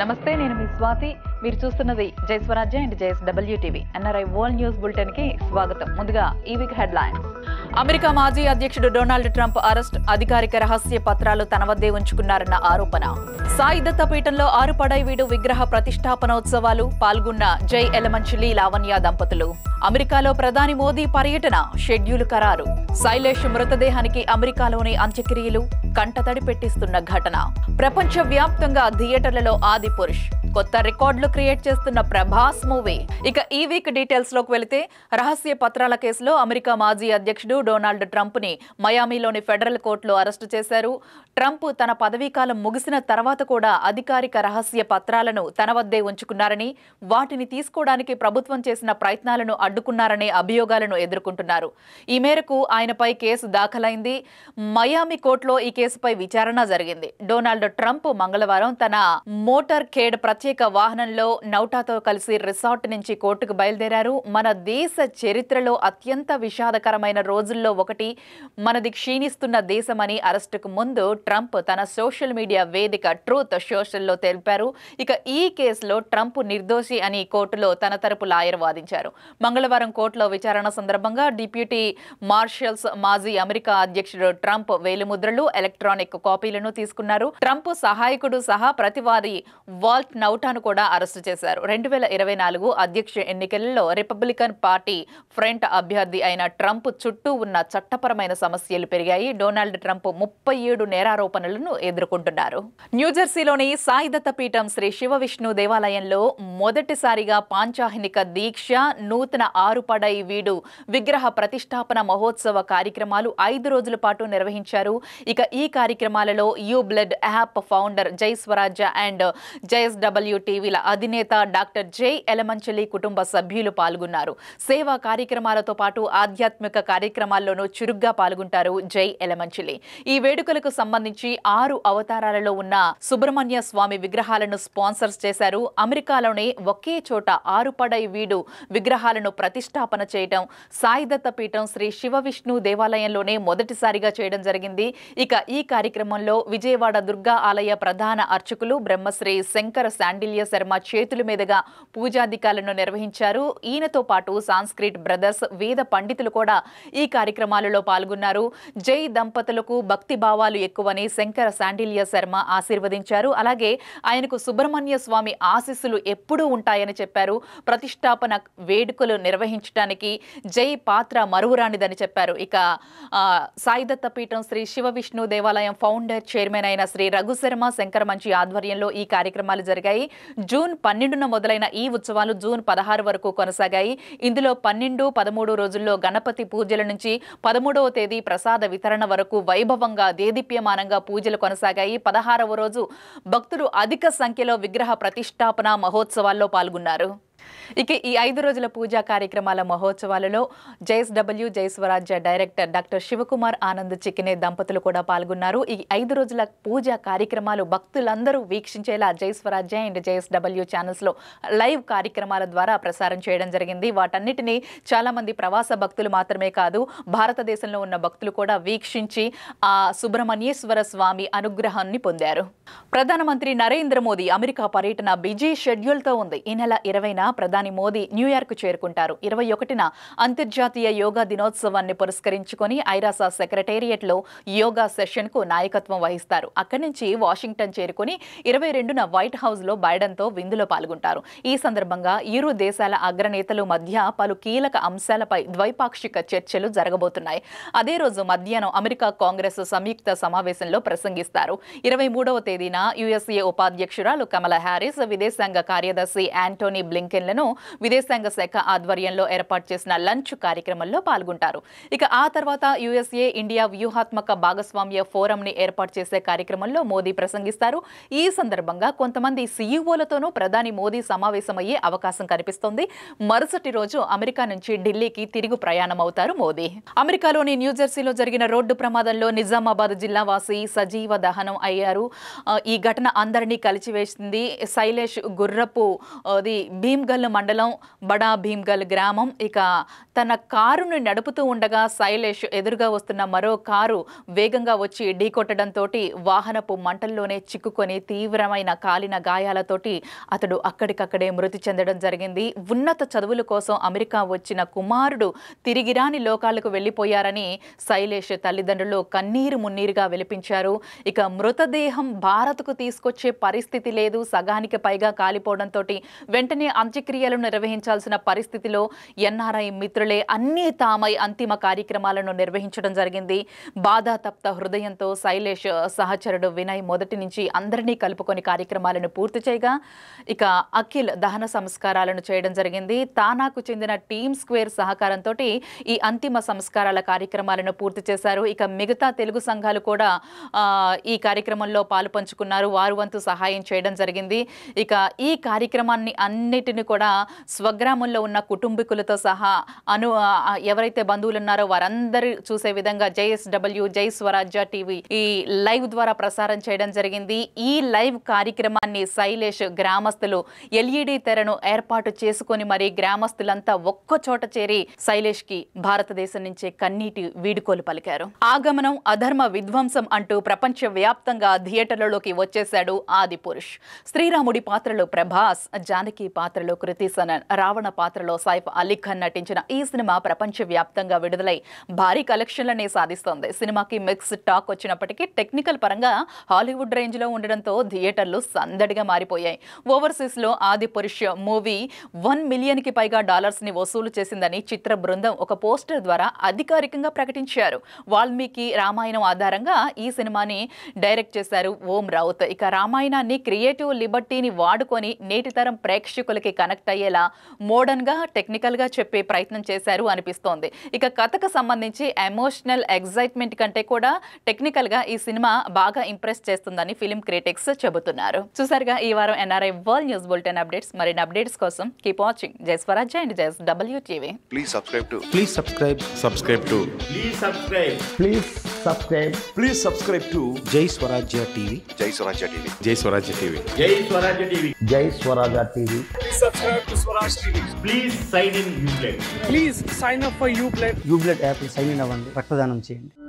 నమస్తే నేను మీ స్వాతి మీరు చూస్తున్నది జయస్వరాజ్య అండ్ జయస్ WTV NRI world news bulletin కి స్వాగతం ముందుగా ఈ వీక్ హెడ్లైన్స్ అమెరికా మాజీ అధ్యక్షుడు డొనాల్డ్ ట్రంప్ అరెస్ట్ అధికారిక రహస్య పత్రాలు తన వద్దే ఉంచుకున్నారన్న ఆరోపణ సాయి సాయిదత్త పీఠంలో వీడు విగ్రహ ప్రతిష్టాపనోత్సవాలు పాల్గొన్న జై ఎలమంచిలి లావణ్య దంపతులు అమెరికాలో ప్రధాని మోదీ పర్యటన షెడ్యూల్ ఖరారు శైలేష్ మృతదేహానికి అమెరికాలోని అంత్యక్రియలు కంటతడి పెట్టిస్తున్న ఘటన ప్రపంచవ్యాప్తంగా థియేటర్లలో ఆది పురుష్ కొత్త రికార్డులు క్రియేట్ చేస్తున్న ప్రభాస్ మూవీ ఇక ఈ వీక్ డీటెయిల్స్ లోకి వెళితే రహస్య పత్రాల కేసులో అమెరికా మాజీ అధ్యక్షుడు డొనాల్డ్ ట్రంప్ ని మయామీలోని ఫెడరల్ కోర్టులో అరెస్టు చేశారు ట్రంప్ తన పదవీకాలం ముగిసిన తర్వాత కూడా అధికారిక రహస్య పత్రాలను తన వద్దే ఉంచుకున్నారని వాటిని తీసుకోవడానికి ప్రభుత్వం చేసిన ప్రయత్నాలను అడ్డుకున్నారనే అభియోగాలను ఎదుర్కొంటున్నారు ఈ మేరకు ఆయనపై కేసు దాఖలైంది మయామి కోర్టులో ఈ కేసుపై విచారణ జరిగింది డొనాల్డ్ ట్రంప్ మంగళవారం తన మోటార్ ఖేడ్ ప్రత్యేక ప్రత్యేక వాహనంలో నౌటాతో కలిసి రిసార్ట్ నుంచి కోర్టుకు బయలుదేరారు మన దేశ చరిత్రలో అత్యంత విషాదకరమైన రోజుల్లో ఒకటి మనది క్షీణిస్తున్న దేశమని అరెస్టుకు ముందు ట్రంప్ తన సోషల్ మీడియా వేదిక ట్రూత్ సోషల్లో తెలిపారు ఇక ఈ కేసులో ట్రంప్ నిర్దోషి అని కోర్టులో తన తరపు లాయర్ వాదించారు మంగళవారం కోర్టులో విచారణ సందర్భంగా డిప్యూటీ మార్షల్స్ మాజీ అమెరికా అధ్యక్షుడు ట్రంప్ వేలిముద్రలు ఎలక్ట్రానిక్ కాపీలను తీసుకున్నారు ట్రంప్ సహాయకుడు సహా ప్రతివాది వాల్ట్ నౌ రౌటాను కూడా అరెస్టు చేశారు రెండు వేల ఇరవై నాలుగు అధ్యక్ష ఎన్నికల్లో రిపబ్లికన్ పార్టీ ఫ్రంట్ అభ్యర్థి అయిన ట్రంప్ చుట్టూ ఉన్న చట్టపరమైన సమస్యలు పెరిగాయి డొనాల్డ్ ట్రంప్ ముప్పై ఏడు నేరారోపణలను ఎదుర్కొంటున్నారు న్యూజెర్సీలోని సాయిదత్త పీఠం శ్రీ శివ విష్ణు దేవాలయంలో మొదటిసారిగా పాంచాహినిక దీక్ష నూతన ఆరుపడై వీడు విగ్రహ ప్రతిష్టాపన మహోత్సవ కార్యక్రమాలు ఐదు రోజుల పాటు నిర్వహించారు ఇక ఈ కార్యక్రమాలలో యూ బ్లడ్ యాప్ ఫౌండర్ జై స్వరాజ్య అండ్ జైఎస్ డబ్ల్యూ టీవీల అధినేత డాక్టర్ జై ఎలమంచలి కుటుంబ సభ్యులు పాల్గొన్నారు సేవా కార్యక్రమాలతో పాటు ఆధ్యాత్మిక కార్యక్రమాల్లోనూ చురుగ్గా పాల్గొంటారు జై ఎలమంచలి ఈ వేడుకలకు సంబంధించి ఆరు అవతారాలలో ఉన్న సుబ్రహ్మణ్య స్వామి విగ్రహాలను స్పాన్సర్స్ చేశారు అమెరికాలోనే ఒకే చోట ఆరుపడై వీడు విగ్రహాలను ప్రతిష్టాపన చేయడం సాయిదత్త పీఠం శ్రీ శివ విష్ణు దేవాలయంలోనే మొదటిసారిగా చేయడం జరిగింది ఇక ఈ కార్యక్రమంలో విజయవాడ దుర్గా ఆలయ ప్రధాన అర్చకులు బ్రహ్మశ్రీ శంకర శాండిల్య శర్మ చేతుల మీదుగా పూజాధికాలను నిర్వహించారు ఈయనతో పాటు సాంస్క్రిట్ బ్రదర్స్ వేద పండితులు కూడా ఈ కార్యక్రమాలలో పాల్గొన్నారు జై దంపతులకు భక్తి భావాలు ఎక్కువని శంకర శాండిల్య శర్మ ఆశీర్వదించారు అలాగే ఆయనకు సుబ్రహ్మణ్య స్వామి ఆశీస్సులు ఎప్పుడూ ఉంటాయని చెప్పారు ప్రతిష్టాపన వేడుకలు నిర్వహించడానికి జై పాత్ర మరువురానిదని చెప్పారు ఇక సాయిదత్త పీఠం శ్రీ శివ విష్ణు దేవాలయం ఫౌండర్ చైర్మన్ అయిన శ్రీ రఘుశర్మ శంకర్ మంచి ఆధ్వర్యంలో ఈ కార్యక్రమాలు జరిగాయి మొదలయ్యాయి జూన్ పన్నెండున మొదలైన ఈ ఉత్సవాలు జూన్ పదహారు వరకు కొనసాగాయి ఇందులో పన్నెండు పదమూడు రోజుల్లో గణపతి పూజల నుంచి పదమూడవ తేదీ ప్రసాద వితరణ వరకు వైభవంగా దేదీప్యమానంగా పూజలు కొనసాగాయి పదహారవ రోజు భక్తులు అధిక సంఖ్యలో విగ్రహ ప్రతిష్టాపన మహోత్సవాల్లో పాల్గొన్నారు ఇక ఈ ఐదు రోజుల పూజా కార్యక్రమాల మహోత్సవాలలో W Jaiswarajya director doctor Shivakumar Anand చికినే దంపతులు కూడా పాల్గొన్నారు ఈ ఐదు రోజుల పూజా కార్యక్రమాలు భక్తులందరూ వీక్షించేలా జైస్వరాజ్య అండ్ జేఎస్డబ్ల్యూ ఛానల్స్లో లైవ్ కార్యక్రమాల ద్వారా ప్రసారం చేయడం జరిగింది వాటన్నిటినీ చాలామంది ప్రవాస భక్తులు మాత్రమే కాదు భారతదేశంలో ఉన్న భక్తులు కూడా వీక్షించి ఆ సుబ్రహ్మణ్యేశ్వర స్వామి అనుగ్రహాన్ని పొందారు ప్రధానమంత్రి నరేంద్ర మోదీ అమెరికా పర్యటన బిజీ షెడ్యూల్తో ఉంది ఈ నెల ఇరవైన ప్రధాని మోదీ న్యూయార్క్ చేరుకుంటారు ఇరవై ఒకటిన అంతర్జాతీయ యోగా దినోత్సవాన్ని పురస్కరించుకొని ఐరాసా సెక్రటేరియట్ లో యోగా సెషన్ కు నాయకత్వం వహిస్తారు అక్కడి నుంచి వాషింగ్టన్ చేరుకుని ఇరవై రెండున వైట్ హౌస్ లో బైడెన్ తో విందులో పాల్గొంటారు ఈ సందర్భంగా ఇరు దేశాల అగ్రనేతలు మధ్య పలు కీలక అంశాలపై ద్వైపాక్షిక చర్చలు జరగబోతున్నాయి అదే రోజు మధ్యాహ్నం అమెరికా కాంగ్రెస్ సంయుక్త సమావేశంలో ప్రసంగిస్తారు ఇరవై మూడవ తేదీన యుఎస్ఏ ఉపాధ్యక్షురాలు కమలా హ్యారిస్ విదేశాంగ కార్యదర్శి యాంటోనీ బ్లింకెన్ సమావేశాలను విదేశాంగ శాఖ ఆధ్వర్యంలో ఏర్పాటు చేసిన లంచ్ కార్యక్రమంలో పాల్గొంటారు ఇక ఆ తర్వాత యుఎస్ఏ ఇండియా వ్యూహాత్మక భాగస్వామ్య ని ఏర్పాటు చేసే కార్యక్రమంలో మోదీ ప్రసంగిస్తారు ఈ సందర్భంగా కొంతమంది సీఈఓలతోనూ ప్రధాని మోదీ సమావేశమయ్యే అవకాశం కనిపిస్తోంది మరుసటి రోజు అమెరికా నుంచి ఢిల్లీకి తిరుగు ప్రయాణం అవుతారు మోదీ అమెరికాలోని న్యూజెర్సీలో జరిగిన రోడ్డు ప్రమాదంలో నిజామాబాద్ జిల్లా వాసి సజీవ దహనం అయ్యారు ఈ ఘటన అందరినీ కలిచివేసింది శైలేష్ గుర్రపు భీమ్ భీమ్గర్ భీమ్గల్ మండలం బడా భీమ్గల్ గ్రామం ఇక తన కారును నడుపుతూ ఉండగా శైలేష్ ఎదురుగా వస్తున్న మరో కారు వేగంగా వచ్చి ఢీకొట్టడంతో వాహనపు మంటల్లోనే చిక్కుకొని తీవ్రమైన కాలిన గాయాలతోటి అతడు అక్కడికక్కడే మృతి చెందడం జరిగింది ఉన్నత చదువుల కోసం అమెరికా వచ్చిన కుమారుడు తిరిగిరాని లోకాలకు వెళ్ళిపోయారని శైలేష్ తల్లిదండ్రులు కన్నీరు మున్నీరుగా వెలిపించారు ఇక మృతదేహం భారత్కు తీసుకొచ్చే పరిస్థితి లేదు సగానికి పైగా కాలిపోవడంతో వెంటనే అంత్య అంత్యక్రియలు నిర్వహించాల్సిన పరిస్థితిలో ఎన్ఆర్ఐ మిత్రులే అన్నీ తామై అంతిమ కార్యక్రమాలను నిర్వహించడం జరిగింది బాధాతప్త హృదయంతో శైలేష్ సహచరుడు వినయ్ మొదటి నుంచి అందరినీ కలుపుకొని కార్యక్రమాలను పూర్తి చేయగా ఇక అఖిల్ దహన సంస్కారాలను చేయడం జరిగింది తానాకు చెందిన టీమ్ స్క్వేర్ సహకారంతో ఈ అంతిమ సంస్కారాల కార్యక్రమాలను పూర్తి చేశారు ఇక మిగతా తెలుగు సంఘాలు కూడా ఈ కార్యక్రమంలో పాలు పంచుకున్నారు వారు వంతు సహాయం చేయడం జరిగింది ఇక ఈ కార్యక్రమాన్ని అన్నిటిని కూడా స్వగ్రామంలో ఉన్న కుటుంబీకులతో సహా అను ఎవరైతే బంధువులు ఉన్నారో వారందరూ చూసే విధంగా జేఎస్డబ్ల్యూ జై స్వరాజ్య టీవీ ఈ లైవ్ ద్వారా ప్రసారం చేయడం జరిగింది ఈ లైవ్ కార్యక్రమాన్ని శైలేష్ గ్రామస్తులు ఎల్ఈడి తెరను ఏర్పాటు చేసుకొని మరి గ్రామస్తులంతా ఒక్క చోట చేరి శైలేష్ కి భారతదేశం నుంచే కన్నీటి వీడుకోలు పలికారు ఆగమనం అధర్మ విధ్వంసం అంటూ ప్రపంచ వ్యాప్తంగా థియేటర్లలోకి వచ్చేశాడు ఆది పురుష్ శ్రీరాముడి పాత్రలో ప్రభాస్ జానకి పాత్రలు కృతి సనన్ రావణ పాత్రలో సైఫ్ అలీ ఖాన్ నటించిన ఈ సినిమా ప్రపంచవ్యాప్తంగా విడుదలై భారీ కలెక్షన్లనే సాధిస్తోంది సినిమాకి మిక్స్ టాక్ వచ్చినప్పటికీ టెక్నికల్ పరంగా హాలీవుడ్ రేంజ్లో ఉండడంతో థియేటర్లు సందడిగా మారిపోయాయి ఓవర్సీస్లో ఆది పురుష్ మూవీ వన్ మిలియన్కి పైగా డాలర్స్ని వసూలు చేసిందని చిత్ర బృందం ఒక పోస్టర్ ద్వారా అధికారికంగా ప్రకటించారు వాల్మీకి రామాయణం ఆధారంగా ఈ సినిమాని డైరెక్ట్ చేశారు ఓం రావుత్ ఇక రామాయణాన్ని క్రియేటివ్ లిబర్టీని వాడుకొని నేటితరం ప్రేక్షకులకి కనెక్ట్ అయ్యేలా మోడర్న్గా టెక్నికల్గా చెప్పే ప్రయత్నం చేశారు అనిపిస్తోంది ఇక కథకు సంబంధించి ఎమోషనల్ ఎగ్జైట్మెంట్ కంటే కూడా టెక్నికల్గా ఈ సినిమా బాగా ఇంప్రెస్ చేస్తుందని ఫిలిం క్రిటిక్స్ చెబుతున్నారు చూసారుగా ఈ వారం NRI world news bulletin updates మరిన్ని అప్డేట్స్ కోసం keep watching Jai Swaraj and Jai WTV please subscribe to please subscribe subscribe to please subscribe please subscribe please subscribe to Jai Swaraj TV Jai Swaraj TV Jai Swaraj TV Jai Swaraj TV Jai Swaraj TV sub subscribe to Swaraj TV. Please sign in Ublet. Please sign up for Ublet. Ublet app sign in అవ్వండి రక్తదానం చేయండి